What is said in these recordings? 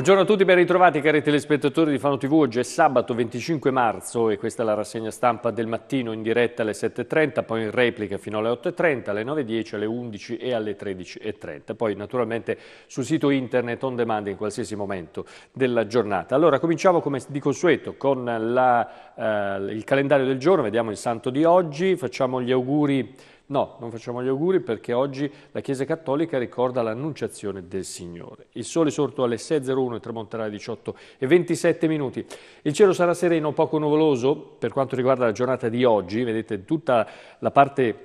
Buongiorno a tutti, ben ritrovati cari telespettatori di Fano TV. Oggi è sabato 25 marzo e questa è la rassegna stampa del mattino in diretta alle 7.30, poi in replica fino alle 8.30, alle 9.10, alle 11 e alle 13.30. Poi naturalmente sul sito internet on demand in qualsiasi momento della giornata. Allora cominciamo come di consueto con la, eh, il calendario del giorno, vediamo il santo di oggi, facciamo gli auguri No, non facciamo gli auguri perché oggi la Chiesa Cattolica ricorda l'annunciazione del Signore. Il sole sorto alle 6.01 e tramonterà alle 18 e 27 minuti. Il cielo sarà sereno, poco nuvoloso per quanto riguarda la giornata di oggi. Vedete tutta la parte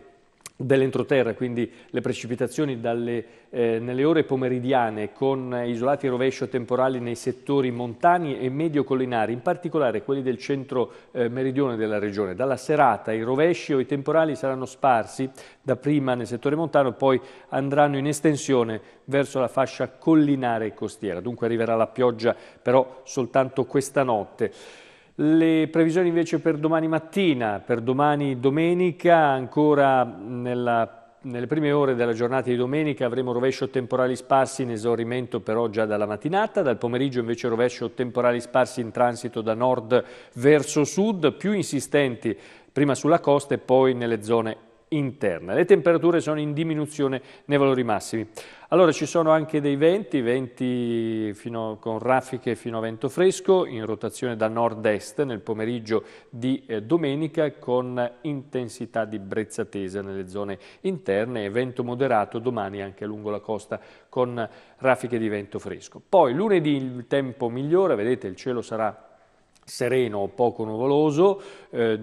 dell'entroterra, quindi le precipitazioni dalle, eh, nelle ore pomeridiane con isolati rovescio temporali nei settori montani e medio-collinari, in particolare quelli del centro-meridione eh, della regione. Dalla serata i rovesci o i temporali saranno sparsi dapprima nel settore montano, poi andranno in estensione verso la fascia collinare e costiera. Dunque arriverà la pioggia però soltanto questa notte. Le previsioni invece per domani mattina, per domani domenica, ancora nella nelle prime ore della giornata di domenica avremo rovescio temporali sparsi in esaurimento però già dalla mattinata, dal pomeriggio invece rovescio temporali sparsi in transito da nord verso sud, più insistenti prima sulla costa e poi nelle zone interna. Le temperature sono in diminuzione nei valori massimi. Allora ci sono anche dei venti, venti fino, con raffiche fino a vento fresco, in rotazione da nord-est nel pomeriggio di eh, domenica con intensità di brezza tesa nelle zone interne e vento moderato domani anche lungo la costa con raffiche di vento fresco. Poi lunedì il tempo migliora, vedete il cielo sarà sereno o poco nuvoloso, eh,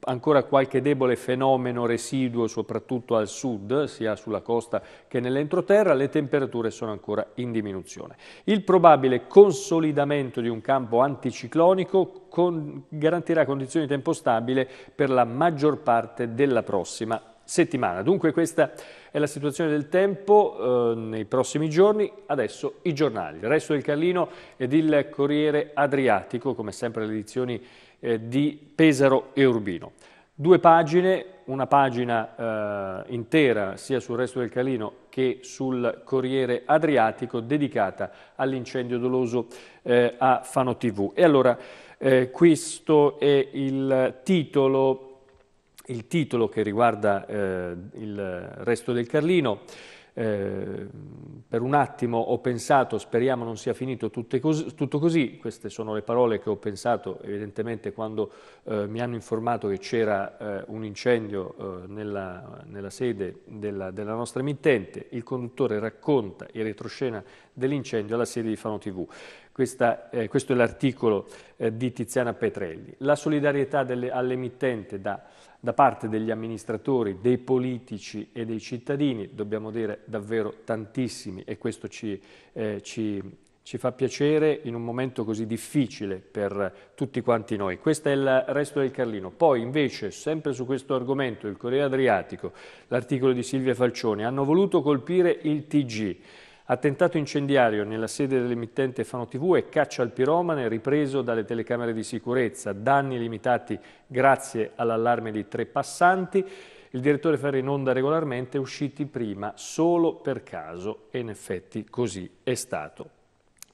ancora qualche debole fenomeno residuo soprattutto al sud, sia sulla costa che nell'entroterra, le temperature sono ancora in diminuzione. Il probabile consolidamento di un campo anticiclonico con, garantirà condizioni di tempo stabile per la maggior parte della prossima settimana. Dunque questa è la situazione del tempo eh, nei prossimi giorni. Adesso i giornali, il resto del Carlino ed il Corriere Adriatico, come sempre le edizioni eh, di Pesaro e Urbino. Due pagine, una pagina eh, intera sia sul resto del Carlino che sul Corriere Adriatico dedicata all'incendio doloso eh, a Fano TV. E allora eh, questo è il titolo il titolo che riguarda eh, il resto del Carlino. Eh, per un attimo ho pensato, speriamo non sia finito cos tutto così, queste sono le parole che ho pensato evidentemente quando eh, mi hanno informato che c'era eh, un incendio eh, nella, nella, sede della, della, nostra emittente, il conduttore racconta il retroscena dell'incendio alla sede di Fano TV. Questa, eh, questo è l'articolo eh, di Tiziana Petrelli. La solidarietà delle, all'emittente da da parte degli amministratori, dei politici e dei cittadini, dobbiamo dire davvero tantissimi e questo ci, eh, ci, ci fa piacere in un momento così difficile per tutti quanti noi. Questo è il resto del Carlino. Poi invece, sempre su questo argomento, il Corriere Adriatico, l'articolo di Silvia Falcioni, hanno voluto colpire il TG. Attentato incendiario nella sede dell'emittente Fano TV e caccia al piromane ripreso dalle telecamere di sicurezza. Danni limitati grazie all'allarme di tre passanti. Il direttore Ferri in onda regolarmente usciti prima solo per caso e in effetti così è stato.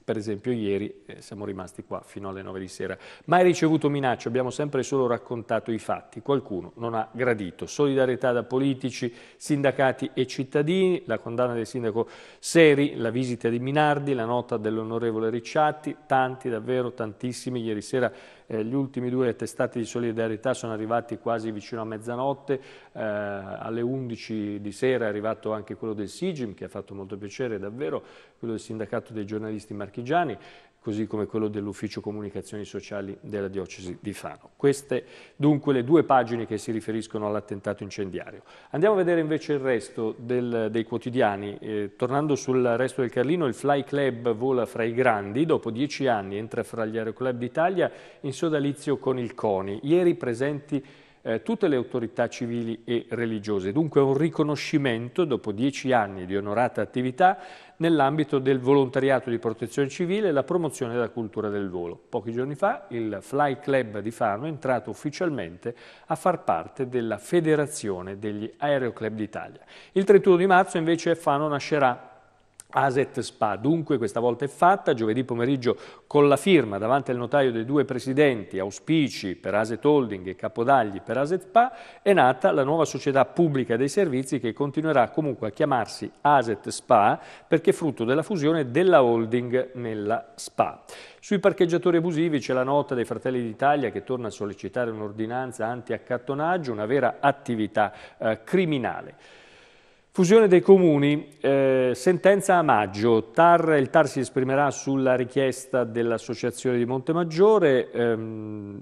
Per esempio ieri eh, siamo rimasti qua fino alle 9 di sera. Mai ricevuto minacce, abbiamo sempre solo raccontato i fatti. Qualcuno non ha gradito. Solidarietà da politici, sindacati e cittadini, la condanna del sindaco Seri, la visita di Minardi, la nota dell'onorevole Ricciatti, tanti davvero tantissimi ieri sera eh, gli ultimi due attestati di solidarietà sono arrivati quasi vicino a mezzanotte, eh, alle 11 di sera è arrivato anche quello del SIGIM che ha fatto molto piacere davvero, quello del sindacato dei giornalisti marchigiani così come quello dell'Ufficio Comunicazioni Sociali della Diocesi di Fano. Queste dunque le due pagine che si riferiscono all'attentato incendiario. Andiamo a vedere invece il resto del, dei quotidiani. Eh, tornando sul resto del Carlino, il Fly Club vola fra i grandi, dopo dieci anni entra fra gli aeroclub d'Italia in sodalizio con il CONI. Ieri presenti eh, tutte le autorità civili e religiose. Dunque un riconoscimento, dopo dieci anni di onorata attività, nell'ambito del volontariato di protezione civile e la promozione della cultura del volo. Pochi giorni fa il Fly Club di Fano è entrato ufficialmente a far parte della Federazione degli Aeroclub d'Italia. Il 31 di marzo invece Fano nascerà Aset Spa. Dunque questa volta è fatta, giovedì pomeriggio con la firma davanti al notaio dei due presidenti, Auspici per Aset Holding e Capodagli per Aset Spa, è nata la nuova società pubblica dei servizi che continuerà comunque a chiamarsi Aset Spa perché è frutto della fusione della holding nella Spa. Sui parcheggiatori abusivi c'è la nota dei Fratelli d'Italia che torna a sollecitare un'ordinanza anti-accattonaggio, una vera attività eh, criminale. Fusione dei comuni, eh, sentenza a maggio, TAR, il TAR si esprimerà sulla richiesta dell'associazione di Montemaggiore, ehm,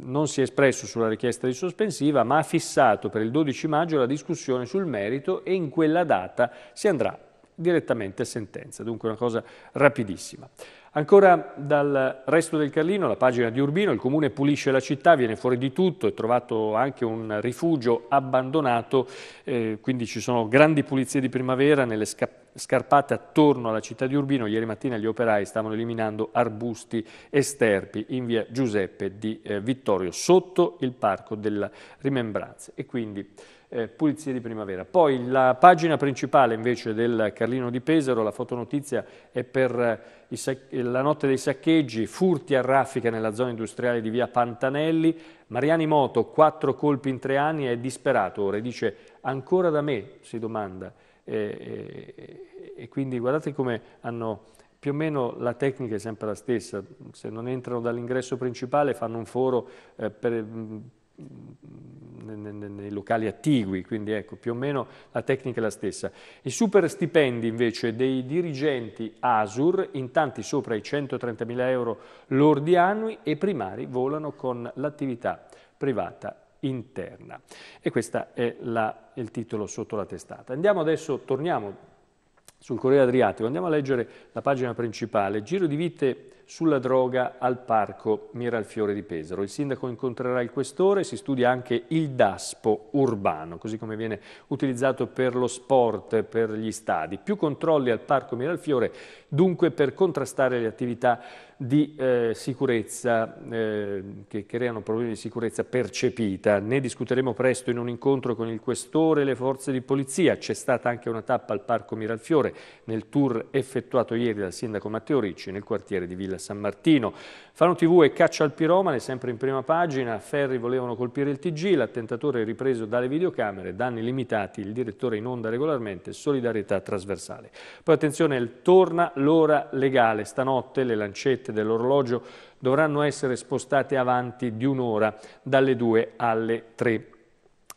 non si è espresso sulla richiesta di sospensiva ma ha fissato per il 12 maggio la discussione sul merito e in quella data si andrà direttamente sentenza, dunque una cosa rapidissima. Ancora dal resto del Carlino, la pagina di Urbino, il comune pulisce la città, viene fuori di tutto, è trovato anche un rifugio abbandonato, eh, quindi ci sono grandi pulizie di primavera nelle scarpate attorno alla città di Urbino. Ieri mattina gli operai stavano eliminando arbusti e sterpi in via Giuseppe di eh, Vittorio, sotto il parco della Rimembranza. E quindi eh, pulizie di primavera. Poi la pagina principale invece del Carlino di Pesaro, la fotonotizia è per eh, la notte dei saccheggi, furti a raffica nella zona industriale di via Pantanelli, Mariani Moto, quattro colpi in tre anni, è disperato ora, e dice ancora da me, si domanda. e, e, e quindi guardate come hanno più o meno la tecnica è sempre la stessa, se non entrano dall'ingresso principale fanno un foro eh, per, mh, mm, nei locali attigui, quindi ecco, più o meno la tecnica è la stessa. I super stipendi invece dei dirigenti ASUR, in tanti sopra i 130.000 euro lordi annui e primari volano con l'attività privata interna. E questo è la, il titolo sotto la testata. Andiamo adesso, torniamo sul Corriere Adriatico, andiamo a leggere la pagina principale, giro di vite sulla droga al parco Miralfiore di Pesaro. Il sindaco incontrerà il questore, si studia anche il DASPO urbano, così come viene utilizzato per lo sport, per gli stadi. Più controlli al parco Miralfiore, dunque per contrastare le attività di eh, sicurezza eh, che creano problemi di sicurezza percepita. Ne discuteremo presto in un incontro con il questore e le forze di polizia. C'è stata anche una tappa al Parco Miralfiore nel tour effettuato ieri dal sindaco Matteo Ricci nel quartiere di Villa del San Martino. Fano TV e caccia al piromane, sempre in prima pagina, Ferri volevano colpire il TG, l'attentatore è ripreso dalle videocamere, danni limitati, il direttore in onda regolarmente, solidarietà trasversale. Poi attenzione, torna l'ora legale, stanotte le lancette dell'orologio dovranno essere spostate avanti di un'ora, dalle 2 alle 3.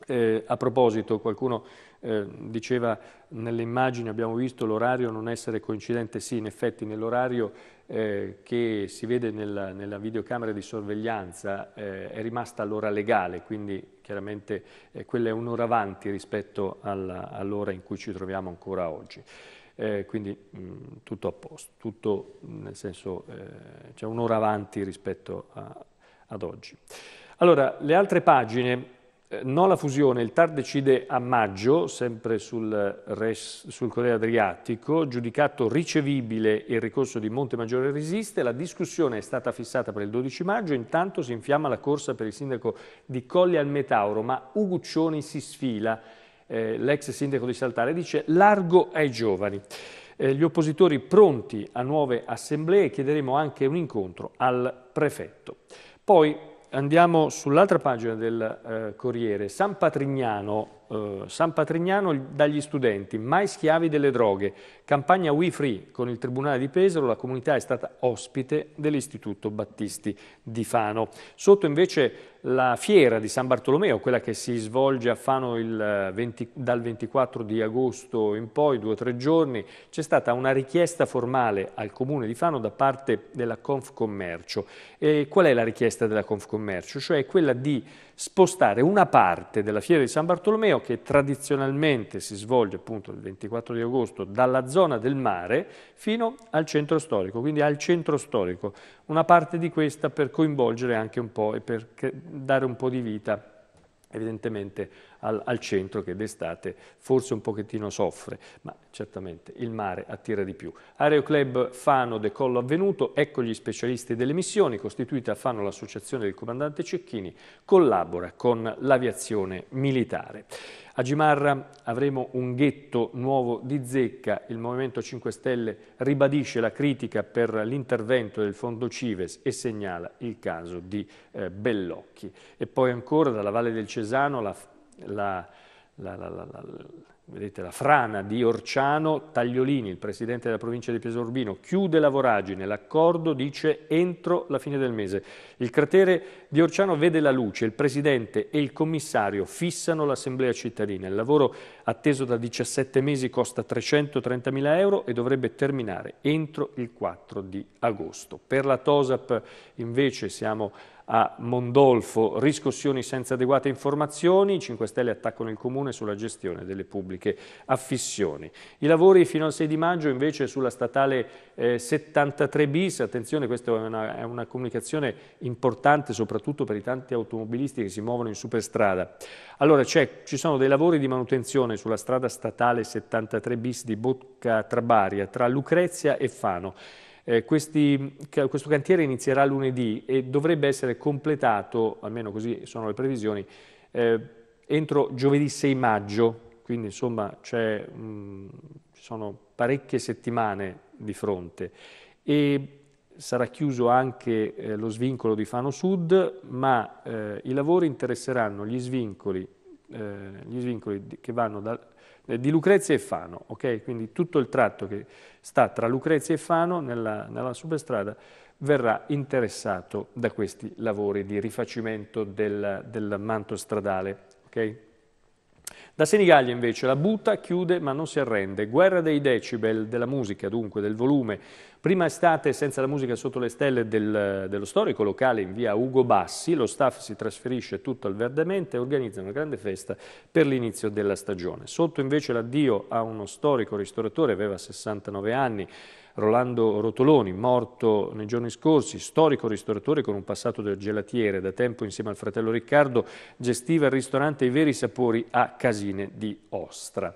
Eh, a proposito, qualcuno eh, diceva nelle immagini, abbiamo visto l'orario non essere coincidente, sì, in effetti nell'orario eh, che si vede nella, nella videocamera di sorveglianza eh, è rimasta all'ora legale, quindi chiaramente eh, quella è un'ora avanti rispetto alla, all'ora in cui ci troviamo ancora oggi. Eh, quindi mh, tutto a posto, tutto nel senso eh, c'è cioè un'ora avanti rispetto a, ad oggi. Allora, le altre pagine eh, no alla fusione, il TAR decide a maggio, sempre sul, res, sul Corriere Adriatico, giudicato ricevibile il ricorso di Monte Maggiore Resiste, la discussione è stata fissata per il 12 maggio, intanto si infiamma la corsa per il sindaco di Colli al Metauro, ma Uguccioni si sfila, eh, l'ex sindaco di Saltare dice largo ai giovani. Eh, gli oppositori pronti a nuove assemblee chiederemo anche un incontro al prefetto. Poi Andiamo sull'altra pagina del eh, Corriere, San Patrignano, eh, San Patrignano dagli studenti, mai schiavi delle droghe, campagna We Free con il Tribunale di Pesaro, la comunità è stata ospite dell'Istituto Battisti di Fano. Sotto invece la fiera di San Bartolomeo, quella che si svolge a Fano 20, eh, dal 24 di agosto in poi, due o tre giorni, c'è stata una richiesta formale al Comune di Fano da parte della Confcommercio. E qual è la richiesta della Confcommercio? Cioè quella di spostare una parte della Fiera di San Bartolomeo, che tradizionalmente si svolge appunto il 24 di agosto, dalla zona del mare fino al centro storico, quindi al centro storico, una parte di questa per coinvolgere anche un po' e per dare un po' di vita evidentemente al, al centro che d'estate forse un pochettino soffre, ma certamente il mare attira di più. Aeroclub Fano decollo avvenuto, ecco gli specialisti delle missioni, costituita a Fano l'associazione del comandante Cecchini, collabora con l'aviazione militare. A Gimarra avremo un ghetto nuovo di zecca, il Movimento 5 Stelle ribadisce la critica per l'intervento del fondo Cives e segnala il caso di eh, Bellocchi. E poi ancora dalla Valle del Cesano la la, la, la, vedete, la, frana di Orciano, Tagliolini, il presidente della provincia di Piesorbino, chiude la voragine, l'accordo dice entro la fine del mese. Il cratere di Orciano vede la luce, il presidente e il commissario fissano l'assemblea cittadina. Il lavoro atteso da 17 mesi costa 330.000 euro e dovrebbe terminare entro il 4 di agosto. Per la Tosap invece siamo a Mondolfo, riscossioni senza adeguate informazioni, 5 Stelle attaccano il Comune sulla gestione delle pubbliche affissioni. I lavori fino al 6 di maggio invece sulla statale eh, 73 bis, attenzione questa è una, è una comunicazione importante soprattutto per i tanti automobilisti che si muovono in superstrada. Allora ci sono dei lavori di manutenzione sulla strada statale 73 bis di Bocca Trabaria tra Lucrezia e Fano. Eh, questi, questo cantiere inizierà lunedì e dovrebbe essere completato, almeno così sono le previsioni, eh, entro giovedì 6 maggio, quindi insomma mh, mm, ci sono parecchie settimane di fronte. E sarà chiuso anche eh, lo svincolo di Fano Sud, ma eh, i lavori interesseranno gli svincoli, eh, gli svincoli che vanno dal eh, di Lucrezia e Fano, okay? quindi tutto il tratto che sta tra Lucrezia e Fano nella, nella superstrada verrà interessato da questi lavori di rifacimento del, del manto stradale. Okay? Da Senigallia invece la butta chiude ma non si arrende. Guerra dei decibel, della musica dunque, del volume. Prima estate senza la musica sotto le stelle del, dello storico locale in via Ugo Bassi, lo staff si trasferisce tutto al Verdemente e organizza una grande festa per l'inizio della stagione. Sotto invece l'addio a uno storico ristoratore, aveva 69 anni, Rolando Rotoloni, morto nei giorni scorsi, storico ristoratore con un passato del gelatiere, da tempo insieme al fratello Riccardo gestiva il ristorante I Veri Sapori a Casine di Ostra.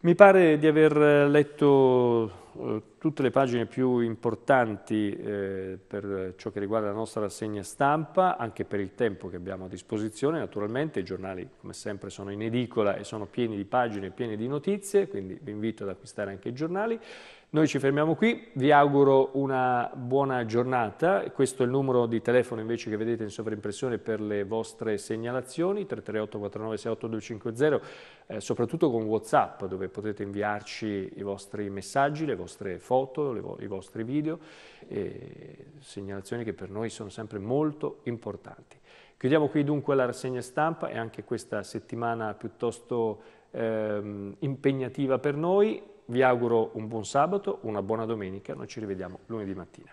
Mi pare di aver letto eh, tutte le pagine più importanti eh, per ciò che riguarda la nostra rassegna stampa, anche per il tempo che abbiamo a disposizione, naturalmente i giornali come sempre sono in edicola e sono pieni di pagine, pieni di notizie, quindi vi invito ad acquistare anche i giornali. Noi ci fermiamo qui, vi auguro una buona giornata, questo è il numero di telefono invece che vedete in sovraimpressione per le vostre segnalazioni, 338 49 68250, eh, soprattutto con Whatsapp dove potete inviarci i vostri messaggi, le vostre foto, le vo i vostri video, eh, segnalazioni che per noi sono sempre molto importanti. Chiudiamo qui dunque la rassegna stampa e anche questa settimana piuttosto ehm, impegnativa per noi vi auguro un buon sabato, una buona domenica, noi ci rivediamo lunedì mattina.